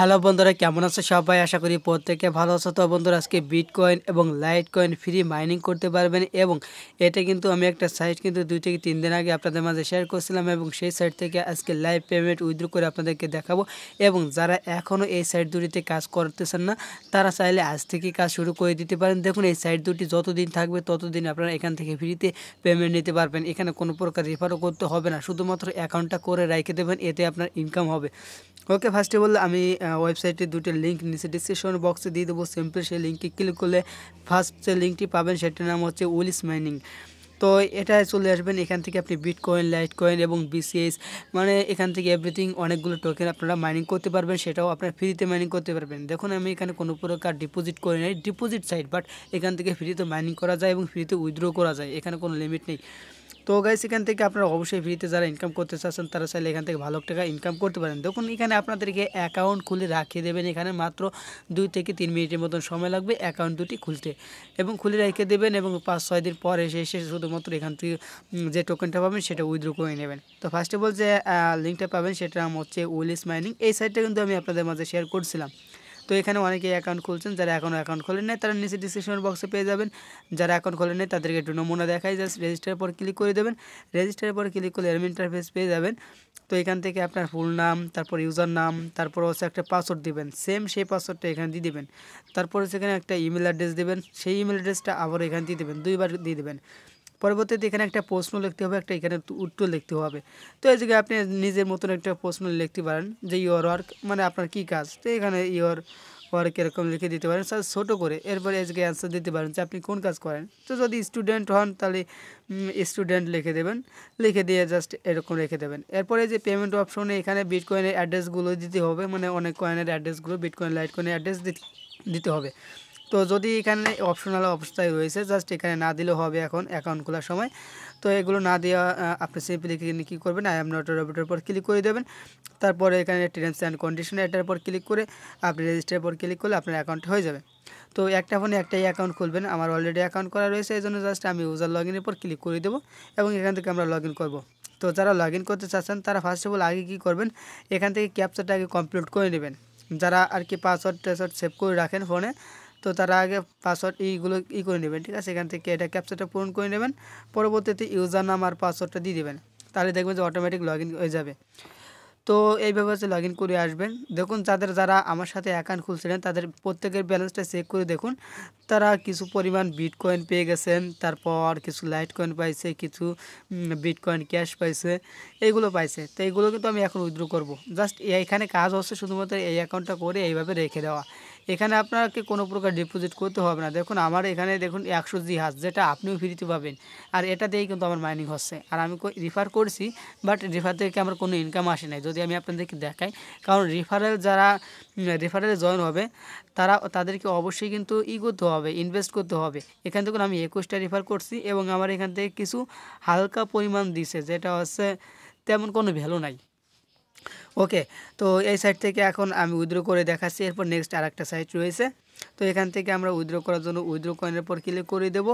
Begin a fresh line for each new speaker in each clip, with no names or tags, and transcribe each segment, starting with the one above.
hello বন্ধুরা কেমন আছো সবাই আশা করি প্রত্যেকে ভালো আছো তো বন্ধুরা আজকে বিটকয়েন এবং লাইট কয়েন ফ্রি মাইনিং করতে পারবেন এবং এটা কিন্তু আমি একটা সাইট কিন্তু দুই থেকে তিন দিন আগে আপনাদের মাঝে শেয়ার করছিলাম এবং সেই সাইট থেকে আজকে লাইভ পেমেন্ট উইথড্র করে আপনাদেরকে দেখাবো এবং যারা এখনও এই সাইট দুটিতে কাজ করতেছেন না তারা চাইলে আজ থেকে কাজ শুরু করে দিতে পারেন দেখুন এই সাইট দুটি যতদিন থাকবে ততদিন আপনারা এখান থেকে ফ্রিতে পেমেন্ট নিতে পারবেন এখানে কোনো প্রকার রেফারও করতে হবে না শুধুমাত্র অ্যাকাউন্টটা করে রেখে দেবেন এতে আপনার ইনকাম হবে ওকে ফার্স্ট অফ অল আমি ওয়েবসাইটে দুটো লিঙ্ক নিচে ডিসক্রিপশন বক্সে দিয়ে দেবো সিম্পল সেই লিঙ্কটি ক্লিক করলে ফার্স্ট যে লিঙ্কটি পাবেন সেটার নাম হচ্ছে উইলিস মাইনিং তো এটা চলে আসবেন এখান থেকে আপনি বিট কয়েন লাইট কয়েন এবং বিসিএস মানে এখান থেকে এভরিথিং অনেকগুলো টোকেন আপনারা মাইনিং করতে পারবেন সেটাও আপনার ফ্রিতে মাইনিং করতে পারবেন দেখুন আমি এখানে কোনো প্রকার ডিপোজিট করি নাই ডিপোজিট সাইট বাট এখান থেকে ফ্রিতে মাইনিং করা যায় এবং ফ্রিতে উইথড্র করা যায় এখানে কোনো লিমিট নেই তো গাইস এখান থেকে আপনারা অবশ্যই ফ্রিতে যারা ইনকাম করতে চাচ্ছেন তারা চাইলে এখান থেকে ভালো টাকা ইনকাম করতে পারেন দেখুন এখানে আপনাদেরকে অ্যাকাউন্ট খুলে রাখিয়ে দেবেন এখানে মাত্র দুই থেকে তিন মিনিটের মতন সময় লাগবে অ্যাকাউন্ট দুটি খুলতে এবং খুলে রেখে দেবেন এবং পাঁচ ছয় দিন পর এসে এসে শুধুমাত্র এখান থেকে যে টোকেনটা পাবেন সেটা উইথড্র করে নেবেন তো ফার্স্ট অফ অল যে লিঙ্কটা পাবেন সেটা হচ্ছে উইলিস মাইনিং এই সাইটটা কিন্তু আমি আপনাদের মাঝে শেয়ার করছিলাম তো এখানে অনেকেই অ্যাকাউন্ট খুলছেন যারা এখনও অ্যাকাউন্ট খোলেন নাই তারা নিচে ডিসক্রিপশন বক্সে পেয়ে যাবেন যারা অ্যাকাউন্ট খোলেন নাই তাদেরকে একটু নমুনা দেখায় জাস্ট রেজিস্টারের পর ক্লিক করে দেবেন রেজিস্টারের পর ক্লিক করলে এরম ইন্টারফেস পেয়ে যাবেন তো এখান থেকে আপনার ফুল নাম তারপর ইউজার নাম তারপর হচ্ছে একটা পাসওয়ার্ড দিবেন সেম সেই পাসওয়ার্ডটা এখানে দিয়ে দেবেন তারপর সেখানে একটা ইমেল অ্যাড্রেস দেবেন সেই ইমেল অ্যাড্রেসটা আবার এখানে দিয়ে দেবেন দুইবার দিয়ে দেবেন পরবর্তীতে এখানে একটা প্রশ্ন লিখতে হবে একটা এখানে উত্তর লিখতে হবে তো এই জায়গায় আপনি নিজের মতন একটা প্রশ্ন লিখতে পারেন যে ইয়র ওয়ার্ক মানে আপনার কী কাজ তো এখানে ইয়র ওয়ার্ক এরকম লিখে দিতে পারেন স্যার ছোটো করে এরপরে এই জায়গায় অ্যান্সার দিতে পারেন যে আপনি কোন কাজ করেন তো যদি স্টুডেন্ট হন তাহলে স্টুডেন্ট লিখে দেবেন লিখে দিয়ে জাস্ট এরকম রেখে দেবেন এরপরে যে পেমেন্ট অপশনে এখানে বিটকয়েনের অ্যাড্রেসগুলো দিতে হবে মানে অনেক কয়েনের অ্যাড্রেসগুলো বিটকয়েন লাইট কয়েনের অ্যাড্রেস দিতে হবে তো যদি এখানে অপশনাল অবস্থায় রয়েছে জাস্ট এখানে না দিলেও হবে এখন অ্যাকাউন্ট খোলার সময় তো এগুলো না দেওয়া আপনি সিম্পলি এখানে কী করবেন আই এম নট রবিটের পর ক্লিক করে দেবেন তারপরে এখানে টার্মস অ্যান্ড কন্ডিশন এটার উপর ক্লিক করে আপনি রেজিস্টারের পর ক্লিক করলে আপনার অ্যাকাউন্ট হয়ে যাবে তো একটা ফোনে একটাই অ্যাকাউন্ট খুলবেন আমার অলরেডি অ্যাকাউন্ট করা রয়েছে এই জন্য জাস্ট আমি ইউজার লগ ইনের উপর ক্লিক করে দেবো এবং এখান থেকে আমরা লগ ইন করবো তো যারা লগ ইন করতে চাচ্ছেন তারা ফার্স্ট অফ অল আগে কী করবেন এখান থেকে ক্যাপচারটা আগে কমপ্লিট করে নেবেন যারা আর কি পাসওয়ার্ড টাসওয়ার্ড সেভ করে রাখেন ফোনে তো তারা আগে পাসওয়ার্ড এইগুলো ই করে নেবেন ঠিক আছে এখান থেকে এটা ক্যাপচারটা পূরণ করে নেবেন পরবর্তীতে ইউজার নাম আর পাসওয়ার্ডটা দিয়ে দেবেন তাহলে দেখবেন যে অটোমেটিক লগ হয়ে যাবে তো এইভাবে হচ্ছে লগ করে আসবেন দেখুন যাদের যারা আমার সাথে অ্যাকাউন্ট খুলছিলেন তাদের প্রত্যেকের ব্যালেন্সটা চেক করে দেখুন তারা কিছু পরিমাণ বিট কয়েন পেয়ে গেছেন তারপর কিছু লাইট কয়েন পাইছে কিছু বিট কয়েন ক্যাশ পাইছে এইগুলো পাইছে তো এইগুলো কিন্তু আমি এখন উইথড্র করবো জাস্ট এখানে কাজ হচ্ছে শুধুমাত্র এই অ্যাকাউন্টটা করে এইভাবে রেখে দেওয়া এখানে আপনাকে কোনো প্রকার ডিপোজিট করতে হবে না দেখুন আমার এখানে দেখুন একশো জিহাজ যেটা আপনিও ফ্রিতে পাবেন আর এটা দিয়েই কিন্তু আমার মাইনিং হচ্ছে আর আমি রিফার করছি বাট রিফার থেকে আমার কোনো ইনকাম আসে নাই যদি আমি আপনাদেরকে দেখাই কারণ রিফারেল যারা রেফারেলে জয়েন হবে তারা তাদেরকে অবশ্যই কিন্তু ই করতে হবে ইনভেস্ট করতে হবে এখান থেকে আমি একুশটা রেফার করছি এবং আমার এখান থেকে কিছু হালকা পরিমাণ দিছে যেটা হচ্ছে তেমন কোনো ভ্যালু নাই ওকে তো এই সাইড থেকে এখন আমি উইথড্র করে দেখাচ্ছি এরপর নেক্সট আর একটা সাইট রয়েছে তো এখান থেকে আমরা উইথড্রো করার জন্য উইথড্রো কয়েনের পর ক্লিক করে দেব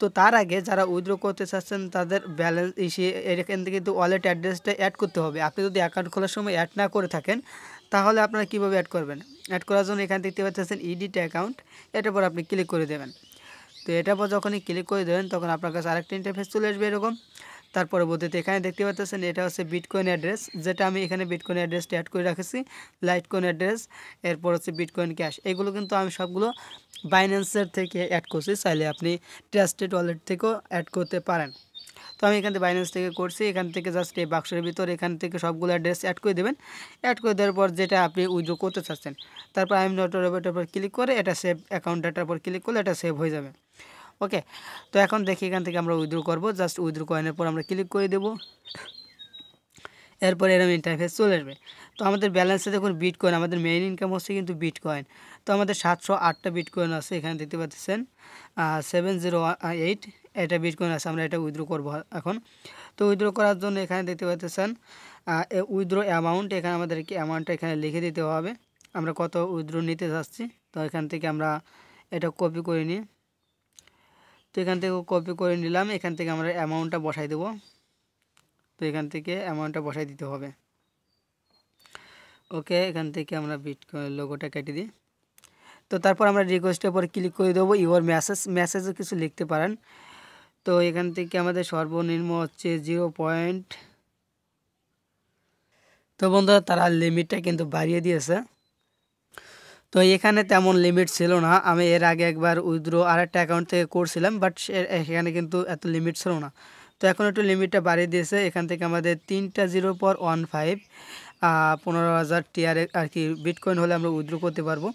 তো তার আগে যারা উইথড্রো করতে চাচ্ছেন তাদের ব্যালেন্স ইসে এখান থেকে কিন্তু ওয়ালেট অ্যাড্রেসটা অ্যাড করতে হবে আপনি যদি অ্যাকাউন্ট খোলার সময় অ্যাড না করে থাকেন তাহলে আপনারা কীভাবে অ্যাড করবেন অ্যাড করার জন্য এখান থেকে পাচ্ছেন ইডিট অ্যাকাউন্ট এটার পর আপনি ক্লিক করে দেবেন তো এটার পর যখনই ক্লিক করে দেবেন তখন আপনার কাছে আরেকটা ইন্টারফেস চলে আসবে এরকম তার পরবর্তীতে এখানে দেখতে পাচ্ছেন এটা হচ্ছে বিটকয়েন অ্যাড্রেস যেটা আমি এখানে বিটকয়েন অ্যাড্রেসটা অ্যাড করে রাখেছি লাইটকয়েন অ্যাড্রেস এরপর হচ্ছে বিটকয়েন ক্যাশ এগুলো কিন্তু আমি সবগুলো বাইন্যান্সের থেকে অ্যাড করছি চাইলে আপনি ট্রাস্টেড ওয়ালেট থেকেও অ্যাড করতে পারেন তো আমি এখান থেকে বাইন্যান্স থেকে করছি এখান থেকে জাস্ট এই বাক্সের ভিতর এখান থেকে সবগুলো অ্যাড্রেস অ্যাড করে দেবেন অ্যাড করে দেওয়ার পর যেটা আপনি উইড্রো করতে চাচ্ছেন তারপর আমি নট উপর ক্লিক করে এটা সেভ অ্যাকাউন্ট ডাটার উপর ক্লিক করলে এটা সেভ হয়ে যাবে ওকে তো এখন দেখি এখান থেকে আমরা উইথড্রো করবো জাস্ট উইথড্রো কয়েনের পর আমরা ক্লিক করে দেবো এরপর এরকম ইন্টারফেস চলে আসবে তো আমাদের ব্যালেন্সে দেখুন বিট কয়েন আমাদের মেইন ইনকাম হচ্ছে কিন্তু বিট কয়েন তো আমাদের সাতশো আটটা বিট কয়েন আছে এখানে দেখতে পাচ্ছেন সেভেন জিরো এইট এটা বিট কয়েন আছে আমরা এটা উইথড্রো করবো এখন তো উইথড্রো করার জন্য এখানে দেখতে পাচ্ছেন উইথড্রো অ্যামাউন্ট এখানে আমাদেরকে অ্যামাউন্টটা এখানে লিখে দিতে হবে আমরা কত উইথড্রো নিতে যাচ্ছি তো এখান থেকে আমরা এটা কপি করে নিই তো এখান থেকে কপি করে নিলাম এখান থেকে আমরা অ্যামাউন্টটা বসাই দেবো তো এখান থেকে অ্যামাউন্টটা বসাই দিতে হবে ওকে এখান থেকে আমরা বিট লোগোটা কেটে দিই তো তারপর আমরা রিকোয়েস্টের উপর ক্লিক করে দেবো ইউর মেসেজ মেসেজও কিছু লিখতে পারেন তো এখান থেকে আমাদের সর্বনিম্ন হচ্ছে জিরো পয়েন্ট তো বন্ধুরা তারা লিমিটটা কিন্তু বাড়িয়ে দিয়েছে তো এখানে তেমন লিমিট ছিল না আমি এর আগে একবার উইথড্রো আর একটা অ্যাকাউন্ট থেকে করছিলাম বাট এখানে কিন্তু এত লিমিট ছিল না তো এখন একটু লিমিটটা বাড়িয়ে দিয়েছে এখান থেকে আমাদের তিনটা জিরো পর ওয়ান ফাইভ পনেরো হাজার টিআর আর কি বিটকয়েন হলে আমরা উইথড্রো করতে পারবো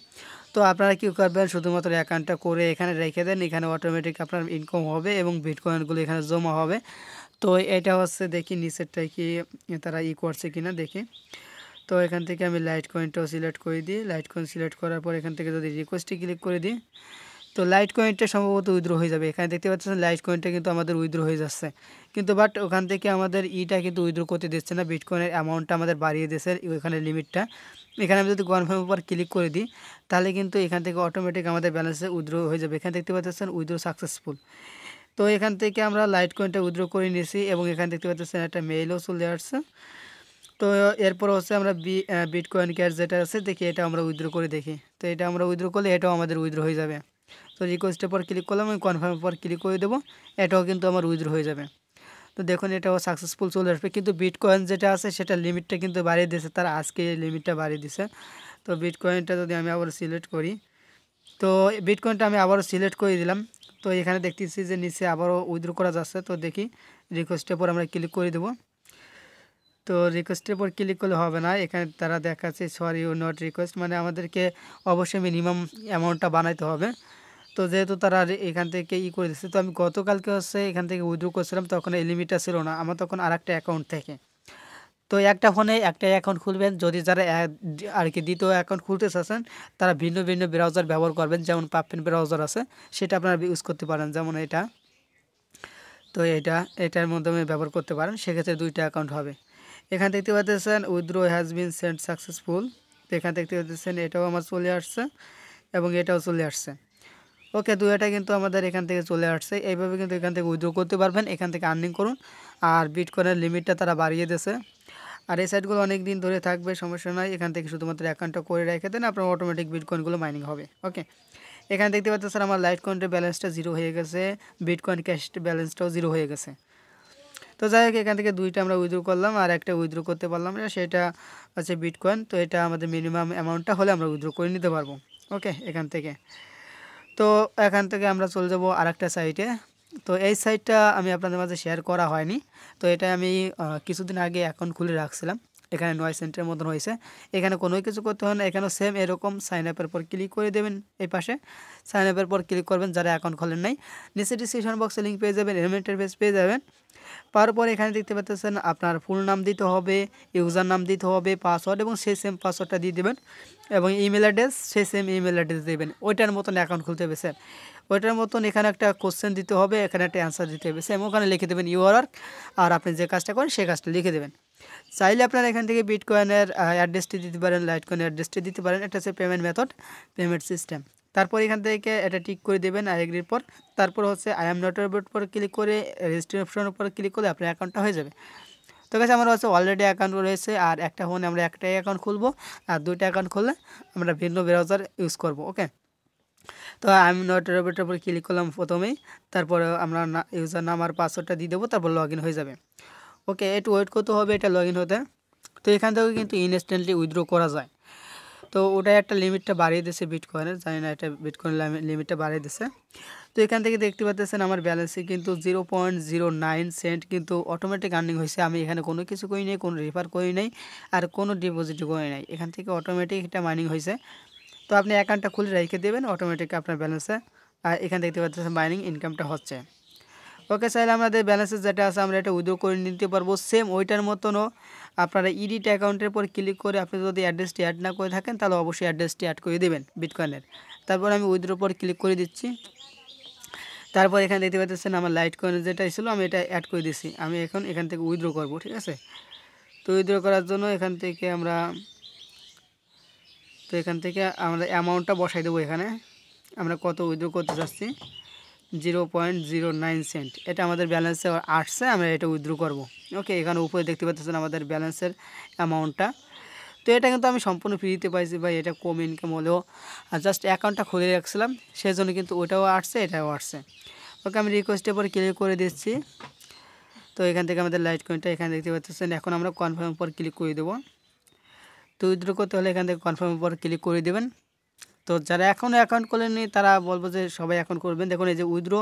তো আপনারা কী করবেন শুধুমাত্র অ্যাকাউন্টটা করে এখানে রেখে দেন এখানে অটোমেটিক আপনার ইনকাম হবে এবং বিটকয়েনগুলো এখানে জমা হবে তো এটা হচ্ছে দেখি নিচেরটাই কি তারা ই করছে কিনা দেখি তো এখান থেকে আমি লাইট কয়েনটাও সিলেক্ট করে দিই লাইট কয়েন সিলেক্ট করার পর এখান থেকে যদি রিকোয়েস্টে ক্লিক করে দিই তো লাইট কয়েনটা সম্ভবত উইথড্র হয়ে যাবে এখানে দেখতে পাচ্ছেন লাইট কয়েনটা কিন্তু আমাদের উইথড্র হয়ে যাচ্ছে কিন্তু বাট ওখান থেকে আমাদের ইটা e কিন্তু উইথড্র করতে দিচ্ছে না বিটকয়েনের অ্যামাউন্টটা আমাদের বাড়িয়ে দিয়েছে ওখানে লিমিটটা এখানে আমি যদি কনফার্ম উপর ক্লিক করে দিই তাহলে কিন্তু এখান থেকে অটোমেটিক আমাদের ব্যালেন্সে উইথড্র হয়ে যাবে এখানে দেখতে পাচ্ছেন উইথড্র সাকসেসফুল তো এখান থেকে আমরা লাইট কয়েনটা উইথড্র করে নিয়েছি এবং এখানে দেখতে পাচ্ছেন একটা মেইলও চলে আসছে তো এরপর হচ্ছে আমরা বিটকয়েন ক্যাশ যেটা আছে দেখি এটা আমরা উইথড্র করে দেখি তো এটা আমরা উইথড্র করলে এটাও আমাদের উইথড্র হয়ে যাবে তো রিকোয়েস্টের পর ক্লিক করলাম আমি কনফার্মের পর ক্লিক করে দেবো এটাও কিন্তু আমার উইথড্র হয়ে যাবে তো দেখুন এটাও সাকসেসফুল চলে আসবে কিন্তু বিটকয়েন যেটা আছে সেটা লিমিটটা কিন্তু বাড়িয়ে দিয়েছে তার আজকে লিমিটটা বাড়িয়ে দিছে তো বিটকয়েনটা যদি আমি আবার সিলেক্ট করি তো বিটকয়েনটা আমি আবারও সিলেক্ট করে দিলাম তো এখানে দেখতেছি যে নিচে আবারও উইথড্র করা যাচ্ছে তো দেখি রিকোয়েস্টের পর আমরা ক্লিক করে দেবো তো রিকোয়েস্টের উপর ক্লিক করলে হবে না এখানে তারা দেখাচ্ছে সরি ইউ নট রিকোয়েস্ট মানে আমাদেরকে অবশ্যই মিনিমাম অ্যামাউন্টটা বানাইতে হবে তো যেহেতু তারা এখান থেকে ই করে দিচ্ছে তো আমি গতকালকে হচ্ছে এখান থেকে উইথড্র করছিলাম তখন এই লিমিটটা ছিল না আমার তখন আর একটা অ্যাকাউন্ট থেকে তো একটা ফোনে একটা অ্যাকাউন্ট খুলবেন যদি যারা আর কি দ্বিতীয় অ্যাকাউন্ট খুলতে চাচ্ছেন তারা ভিন্ন ভিন্ন ব্রাউজার ব্যবহার করবেন যেমন পাপেন ব্রাউজার আছে সেটা আপনারা ইউজ করতে পারেন যেমন এটা তো এটা এটার মাধ্যমে ব্যবহার করতে পারেন সেক্ষেত্রে দুইটা অ্যাকাউন্ট হবে এখানে দেখতে পাচ্ছেন withdraw has been sent successful এখানে দেখতে পাচ্ছেন এটাও আমার চলে আসছে এবং এটাও চলে আসছে ওকে দুইটা কিন্তু আমাদের এখান থেকে চলে আসছে এইভাবে কিন্তু এখান থেকে উইথড্র করতে পারবেন এখান থেকে আর্নিং করুন আর বিট করার লিমিটটা তারা বাড়িয়ে দিয়েছে আর এই সাইডগুলো অনেক দিন ধরে থাকবে সমস্যা নয় এখান থেকে শুধুমাত্র অ্যাকাউন্টটা করে রেখে দেন আপনার অটোমেটিক বিটকয়েনগুলো মাইনিং হবে ওকে এখানে দেখতে পাচ্ছেন আমার লাইট কয়েন্টের ব্যালেন্সটা জিরো হয়ে গেছে বিটকয়েন ক্যাশ ব্যালেন্সটাও জিরো হয়ে গেছে তো যাই হোক এখান থেকে দুইটা আমরা উইথড্রো করলাম আর একটা উইথড্রো করতে পারলাম না সেটা আছে বিটকয়েন তো এটা আমাদের মিনিমাম অ্যামাউন্টটা হলে আমরা উইথড্রো করে নিতে পারবো ওকে এখান থেকে তো এখান থেকে আমরা চলে যাবো আর একটা সাইটে তো এই সাইটটা আমি আপনাদের মাঝে শেয়ার করা হয়নি তো এটা আমি কিছুদিন আগে অ্যাকাউন্ট খুলে রাখছিলাম এখানে নয় সেন্টের মতন হয়েছে এখানে কোনো কিছু করতে হয় না এখানেও সেম এরকম সাইন আপের পর ক্লিক করে দেবেন এই পাশে সাইন আপের পর ক্লিক করবেন যারা অ্যাকাউন্ট খোলেন নাই নিচে ডিসক্রিপশন বক্সে লিঙ্ক পেয়ে যাবেন এলিমেন্টের পেজ পেয়ে যাবেন তারপর এখানে দেখতে পাচ্ছেন আপনার ফুল নাম দিতে হবে ইউজার নাম দিতে হবে পাসওয়ার্ড এবং সেই সেম পাসওয়ার্ডটা দিয়ে দেবেন এবং ইমেল অ্যাড্রেস সেই সেম ইমেল অ্যাড্রেস দেবেন ওইটার মতন অ্যাকাউন্ট খুলতে হবে স্যার ওইটার মতন এখানে একটা কোশ্চেন দিতে হবে এখানে একটা অ্যান্সার দিতে হবে সেম ওখানে লিখে দেবেন ইউআরআর আর আপনি যে কাজটা করেন সেই কাজটা লিখে দেবেন চাইলে আপনারা এখান থেকে বিটকয়েনের অ্যাড্রেসটি দিতে পারেন লাইটকয়েনের অ্যাড্রেসটি দিতে পারেন এটা হচ্ছে পেমেন্ট মেথড পেমেন্ট সিস্টেম তারপর এখান থেকে এটা ঠিক করে দেবেন আর এগ্রির পর তারপর হচ্ছে আই এম নটের উপর ক্লিক করে রেজিস্ট্রেশন উপর ক্লিক করলে আপনার অ্যাকাউন্টটা হয়ে যাবে তো কাছে আমার হচ্ছে অলরেডি অ্যাকাউন্ট রয়েছে আর একটা ফোনে আমরা একটাই অ্যাকাউন্ট খুলবো আর দুইটা অ্যাকাউন্ট খুললে আমরা ভিন্ন ব্রাউজার ইউজ করব ওকে তো আমি নটের ওপরের উপর ক্লিক করলাম প্রথমেই তারপরে আমরা ইউজার নাম আর পাসওয়ার্ডটা দিয়ে দেবো তারপর লগ হয়ে যাবে ওকে একটু ওয়েট করতে হবে এটা লগ হতে তো এখান থেকে কিন্তু ইনস্ট্যান্টলি উইথড্র করা যায় তো ওটাই একটা লিমিটটা বাড়িয়ে দিয়েছে বিটকয়েনের জানি না একটা বিটকয়েন লিমিটটা বাড়িয়ে দিয়েছে তো এখান থেকে দেখতে পাচ্ছেন আমার ব্যালেন্সে কিন্তু zero point zero nine cent কিন্তু অটোমেটিক আর্নিং হয়েছে আমি এখানে কোনো কিছু করি নাই কোনো রেফার করি নাই আর কোনো ডিপোজিট করি নাই এখান থেকে অটোমেটিক এটা মাইনিং হয়েছে তো আপনি অ্যাকাউন্টটা খুলে রেখে দেবেন অটোমেটিক আপনার ব্যালেন্সে আর এখান দেখতে পাচ্ছেন মাইনিং ইনকামটা হচ্ছে ওকে চাইলে আমাদের ব্যালেন্সের যেটা আছে আমরা এটা উইড্রো করে নিতে পারবো সেম ওইটার মতনও আপনারা ইডিট অ্যাকাউন্টের পর ক্লিক করে আপনি যদি অ্যাড্রেসটি অ্যাড না করে থাকেন তাহলে অবশ্যই অ্যাড্রেসটি অ্যাড করে দেবেন বিটকয়েনের তারপর আমি উইথড্র পর ক্লিক করে দিচ্ছি তারপর এখানে দেখতে পাচ্ছেন আমার লাইট কয়েন যেটা ছিল আমি এটা অ্যাড করে দিচ্ছি আমি এখন এখান থেকে উইড্রো করব ঠিক আছে তো উইড্রো করার জন্য এখান থেকে আমরা তো এখান থেকে আমরা অ্যামাউন্টটা বসাই দেবো এখানে আমরা কত উইড্রো করতে চাচ্ছি zero point zero nine cent এটা আমাদের ব্যালেন্সে আসছে আমরা এটা উইথড্র করব ওকে এখানে উপরে দেখতে পাচ্ছেন আমাদের ব্যালেন্সের অ্যামাউন্টটা তো এটা কিন্তু আমি সম্পূর্ণ ফ্রিতে পাইছি ভাই এটা কম ইনকাম হলেও জাস্ট অ্যাকাউন্টটা খুলে রাখছিলাম সেই জন্য কিন্তু ওটাও আসছে এটাও আসছে ওকে আমি রিকোয়েস্টের পর ক্লিক করে দিচ্ছি তো এখান থেকে আমাদের লাইট কয়েনটা এখানে দেখতে পাচ্ছেন এখন আমরা কনফার্মের উপর ক্লিক করে দেবো তো উইথড্র করতে হলে এখান থেকে কনফার্মের পর ক্লিক করে দেবেন তো যারা এখনও অ্যাকাউন্ট করেননি তারা বলবো যে সবাই এখন করবেন দেখুন এই যে উইথড্রো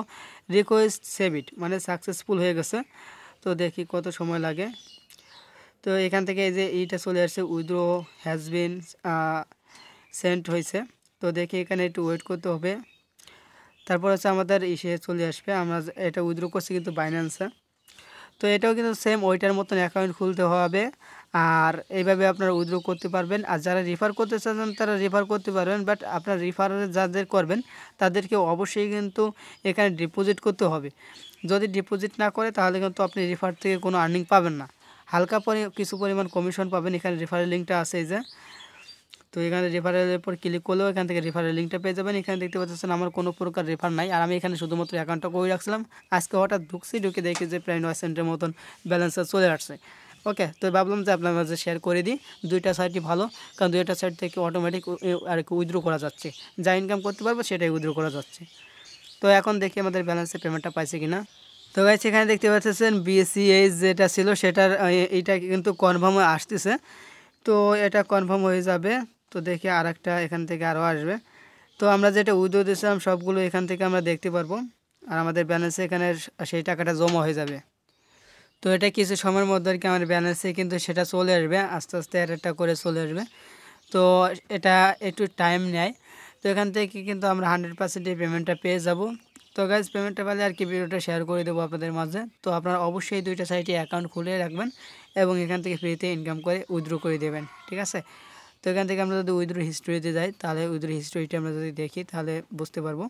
রিকোয়েস্ট সেভ ইট মানে সাকসেসফুল হয়ে গেছে তো দেখি কত সময় লাগে তো এখান থেকে এই যে এইটা চলে আসছে উইথড্রো হ্যাজবিন সেন্ট হয়েছে তো দেখি এখানে একটু ওয়েট করতে হবে তারপর হচ্ছে আমাদের ইসে চলে আসবে আমরা এটা উইথড্রো করছি কিন্তু বাইন্যান্সে তো এটাও কিন্তু সেম ওইটার মতন অ্যাকাউন্ট খুলতে হবে আর এইভাবে আপনারা উইথড্র করতে পারবেন আর যারা রেফার করতে চান তারা রেফার করতে পারবেন বাট আপনার রেফার যাদের করবেন তাদেরকে অবশ্যই কিন্তু এখানে ডিপোজিট করতে হবে যদি ডিপোজিট না করে তাহলে কিন্তু আপনি রেফার থেকে কোনো আর্নিং পাবেন না হালকা পরে কিছু পরিমাণ কমিশন পাবেন এখানে রেফারেল লিঙ্কটা আছে এই যে তো এখানে রেফারেলের উপর ক্লিক করলেও এখান থেকে রেফারের লিঙ্কটা পেয়ে যাবেন এখানে দেখতে পাচ্ছেন আমার কোনো প্রকার রেফার নাই আর আমি এখানে শুধুমাত্র অ্যাকাউন্টটা করে রাখছিলাম আজকে হঠাৎ ঢুকছি ঢুকে দেখি যে প্রায় নয় সেন্টের মতন ব্যালেন্সটা চলে আসছে ওকে তো ভাবলাম যে আপনার মাঝে শেয়ার করে দিই দুইটা সাইডই ভালো কারণ দুইটা সাইড থেকে অটোমেটিক আর কি উইথড্রো করা যাচ্ছে যা ইনকাম করতে পারবো সেটাই উইথড্রো করা যাচ্ছে তো এখন দেখি আমাদের ব্যালেন্সে পেমেন্টটা পাইছে কিনা তো গাইজ এখানে দেখতে পাচ্ছেন বিএসসি এইচ e যেটা ছিল সেটার এটা কিন্তু কনফার্ম হয়ে আসতেছে তো এটা কনফার্ম হয়ে যাবে তো দেখি আর একটা এখান থেকে আরও আসবে তো আমরা যেটা উইথড্রো দিয়েছিলাম সবগুলো এখান থেকে আমরা দেখতে পারবো আর আমাদের ব্যালেন্সে এখানে সেই টাকাটা জমা হয়ে যাবে তো এটা কিছু সময়ের মধ্যে আর কি আমার ব্যালেন্সে কিন্তু সেটা চলে আসবে আস্তে আস্তে আর একটা করে চলে আসবে তো এটা একটু টাইম নেয় তো এখান থেকে কিন্তু আমরা হান্ড্রেড পার্সেন্ট এই পেমেন্টটা পেয়ে যাব তো গাইজ পেমেন্টটা পেলে আর কি ভিডিওটা শেয়ার করে দেবো আপনাদের মাঝে তো আপনারা অবশ্যই দুইটা সাইটে অ্যাকাউন্ট খুলে রাখবেন এবং এখান থেকে ফ্রিতে ইনকাম করে উইথড্রো করে দেবেন ঠিক আছে তো এখান থেকে আমরা যদি উইথড্রো হিস্ট্রিতে যাই তাহলে উইথড্রো হিস্ট্রিটা আমরা যদি দেখি তাহলে বুঝতে পারবো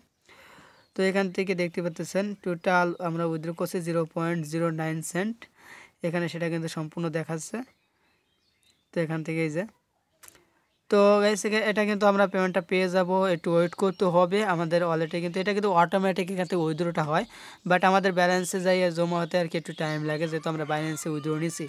তো এখান থেকে দেখতে পাচ্তেছেন টোটাল আমরা উইথড্র করছি zero point zero nine cent এখানে সেটা কিন্তু সম্পূর্ণ দেখাচ্ছে তো এখান থেকেই যে তো এটা কিন্তু আমরা পেমেন্টটা পেয়ে যাব একটু ওয়েট করতে হবে আমাদের ওয়ালেটে কিন্তু এটা কিন্তু অটোমেটিক এখান থেকে উইথড্রোটা হয় বাট আমাদের ব্যালেন্সে যাই জমা হতে আর কি একটু টাইম লাগে যেহেতু আমরা ব্যালেন্সে উইথড্রো নিছি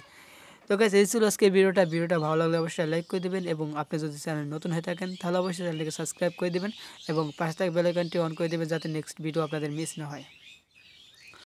তো গাছ এই ছিল আজকে ভিডিওটা ভিডিওটা ভালো লাগলে অবশ্যই লাইক করে দেবেন এবং আপনি যদি চ্যানেল নতুন হয়ে থাকেন তাহলে অবশ্যই চ্যানেলটিকে সাবস্ক্রাইব করে দেবেন এবং পাশে থাকা বেলাইকনটি অন করে দেবেন যাতে নেক্সট ভিডিও আপনাদের মিস না হয়